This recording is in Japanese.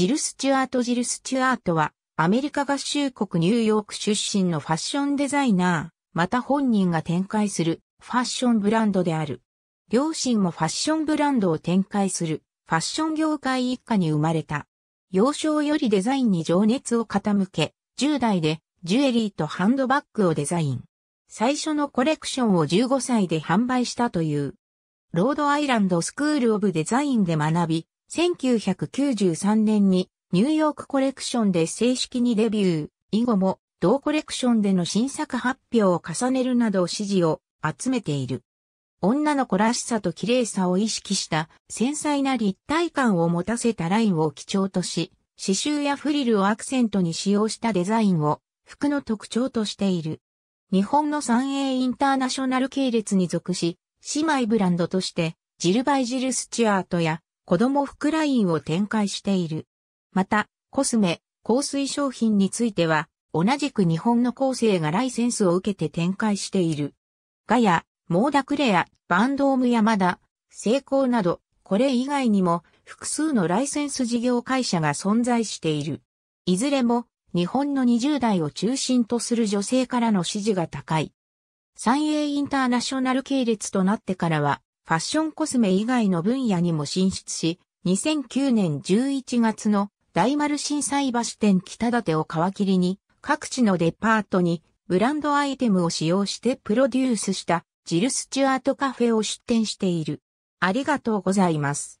ジル・スチュアート・ジル・スチュアートは、アメリカ合衆国ニューヨーク出身のファッションデザイナー、また本人が展開するファッションブランドである。両親もファッションブランドを展開するファッション業界一家に生まれた。幼少よりデザインに情熱を傾け、10代でジュエリーとハンドバッグをデザイン。最初のコレクションを15歳で販売したという。ロードアイランドスクールオブデザインで学び、1993年にニューヨークコレクションで正式にデビュー、以後も同コレクションでの新作発表を重ねるなど支持を集めている。女の子らしさと綺麗さを意識した繊細な立体感を持たせたラインを基調とし、刺繍やフリルをアクセントに使用したデザインを服の特徴としている。日本の三栄インターナショナル系列に属し、姉妹ブランドとして、ジルバイ・ジル・スチュアートや子供服ラインを展開している。また、コスメ、香水商品については、同じく日本の構成がライセンスを受けて展開している。ガヤ、モーダクレア、バンドーム山田、成功など、これ以外にも複数のライセンス事業会社が存在している。いずれも日本の20代を中心とする女性からの支持が高い。三栄インターナショナル系列となってからは、ファッションコスメ以外の分野にも進出し、2009年11月の大丸震災橋店北立を皮切りに、各地のデパートにブランドアイテムを使用してプロデュースしたジル・スチュアートカフェを出店している。ありがとうございます。